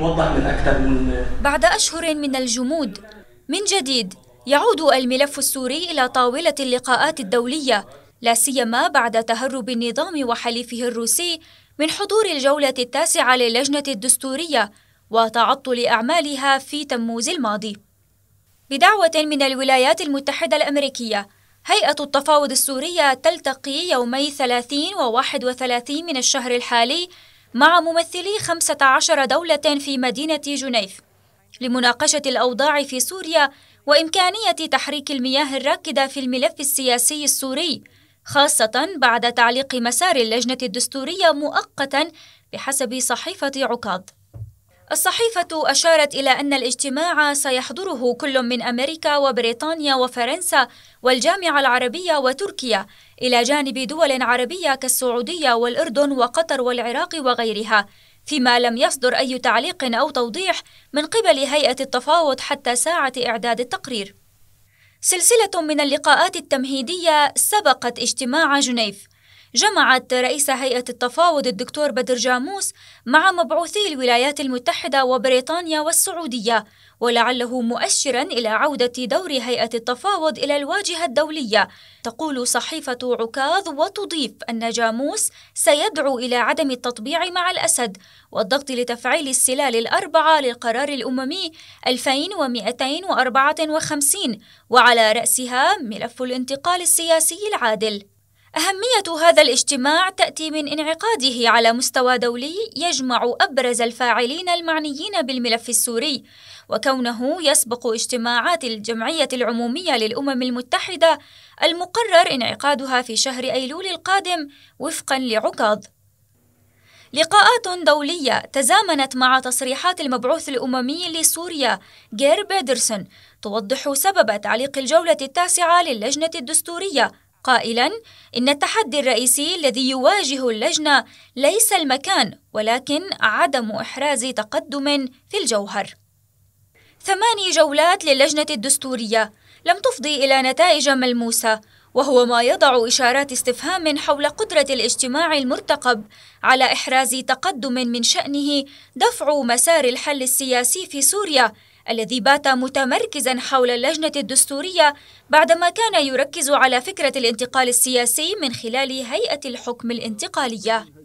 توضح من أكثر من بعد أشهر من الجمود من جديد يعود الملف السوري إلى طاولة اللقاءات الدولية لا سيما بعد تهرب النظام وحليفه الروسي من حضور الجولة التاسعة للجنة الدستورية وتعطل أعمالها في تموز الماضي بدعوة من الولايات المتحدة الأمريكية هيئة التفاوض السورية تلتقي يومي 30 و 31 من الشهر الحالي مع ممثلي 15 دولة في مدينة جنيف لمناقشة الأوضاع في سوريا وإمكانية تحريك المياه الراكدة في الملف السياسي السوري خاصة بعد تعليق مسار اللجنة الدستورية مؤقتا بحسب صحيفة عكاظ الصحيفة أشارت إلى أن الاجتماع سيحضره كل من أمريكا وبريطانيا وفرنسا والجامعة العربية وتركيا إلى جانب دول عربية كالسعودية والأردن وقطر والعراق وغيرها فيما لم يصدر أي تعليق أو توضيح من قبل هيئة التفاوض حتى ساعة إعداد التقرير سلسلة من اللقاءات التمهيدية سبقت اجتماع جنيف جمعت رئيس هيئة التفاوض الدكتور بدر جاموس مع مبعوثي الولايات المتحدة وبريطانيا والسعودية ولعله مؤشرا إلى عودة دور هيئة التفاوض إلى الواجهة الدولية تقول صحيفة عكاظ وتضيف أن جاموس سيدعو إلى عدم التطبيع مع الأسد والضغط لتفعيل السلال الأربعة للقرار الأممي 2254 وعلى رأسها ملف الانتقال السياسي العادل أهمية هذا الاجتماع تأتي من انعقاده على مستوى دولي يجمع أبرز الفاعلين المعنيين بالملف السوري، وكونه يسبق اجتماعات الجمعية العمومية للأمم المتحدة المقرر انعقادها في شهر أيلول القادم وفقًا لعكاظ. لقاءات دولية تزامنت مع تصريحات المبعوث الأممي لسوريا غير بيدرسون توضح سبب تعليق الجولة التاسعة للجنة الدستورية قائلا إن التحدي الرئيسي الذي يواجه اللجنة ليس المكان ولكن عدم إحراز تقدم في الجوهر. ثماني جولات للجنة الدستورية لم تفضي إلى نتائج ملموسة وهو ما يضع إشارات استفهام حول قدرة الاجتماع المرتقب على إحراز تقدم من شأنه دفع مسار الحل السياسي في سوريا الذي بات متمركزا حول اللجنة الدستورية بعدما كان يركز على فكرة الانتقال السياسي من خلال هيئة الحكم الانتقالية